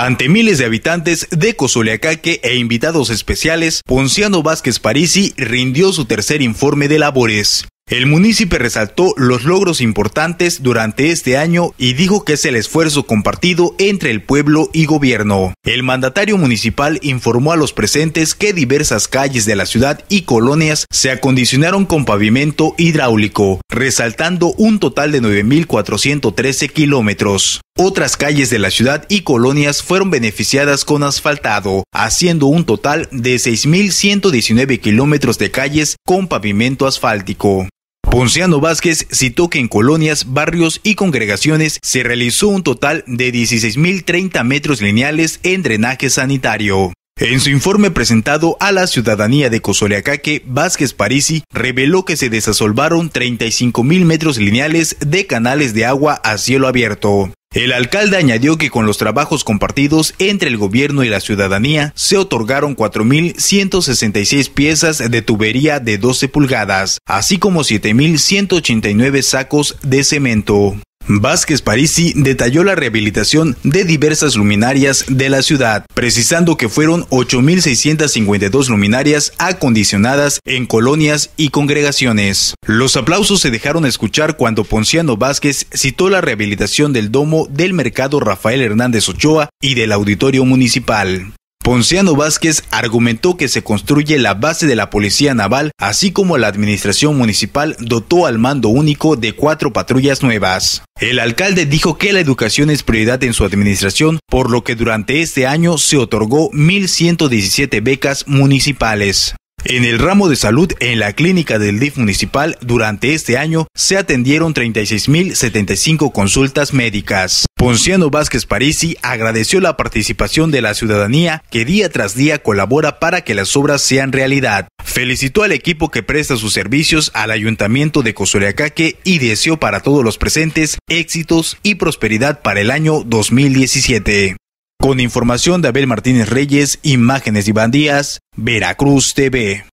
Ante miles de habitantes de Cosoleacaque e invitados especiales, Ponciano Vázquez Parisi rindió su tercer informe de labores. El municipio resaltó los logros importantes durante este año y dijo que es el esfuerzo compartido entre el pueblo y gobierno. El mandatario municipal informó a los presentes que diversas calles de la ciudad y colonias se acondicionaron con pavimento hidráulico, resaltando un total de 9.413 kilómetros. Otras calles de la ciudad y colonias fueron beneficiadas con asfaltado, haciendo un total de 6.119 kilómetros de calles con pavimento asfáltico. Ponciano Vázquez citó que en colonias, barrios y congregaciones se realizó un total de 16.030 metros lineales en drenaje sanitario. En su informe presentado a la ciudadanía de Cosoleacaque, Vázquez Parisi reveló que se desasolvaron 35.000 metros lineales de canales de agua a cielo abierto. El alcalde añadió que con los trabajos compartidos entre el gobierno y la ciudadanía se otorgaron 4.166 piezas de tubería de 12 pulgadas, así como 7.189 sacos de cemento. Vázquez Parisi detalló la rehabilitación de diversas luminarias de la ciudad, precisando que fueron 8.652 luminarias acondicionadas en colonias y congregaciones. Los aplausos se dejaron escuchar cuando Ponciano Vázquez citó la rehabilitación del domo del mercado Rafael Hernández Ochoa y del auditorio municipal. Ponciano Vázquez argumentó que se construye la base de la Policía Naval, así como la Administración Municipal dotó al mando único de cuatro patrullas nuevas. El alcalde dijo que la educación es prioridad en su administración, por lo que durante este año se otorgó 1.117 becas municipales. En el ramo de salud, en la clínica del DIF municipal, durante este año se atendieron 36.075 consultas médicas. Ponciano Vázquez Parisi agradeció la participación de la ciudadanía que día tras día colabora para que las obras sean realidad. Felicitó al equipo que presta sus servicios al Ayuntamiento de Cosoleacaque y deseó para todos los presentes éxitos y prosperidad para el año 2017. Con información de Abel Martínez Reyes, imágenes y bandías, Veracruz TV.